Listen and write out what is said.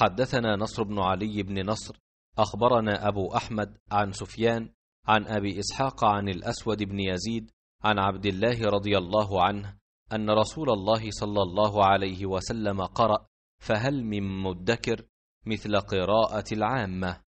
حدثنا نصر بن علي بن نصر اخبرنا ابو احمد عن سفيان عن ابي اسحاق عن الاسود بن يزيد عن عبد الله رضي الله عنه ان رسول الله صلى الله عليه وسلم قرا فهل من مدكر مثل قراءه العامه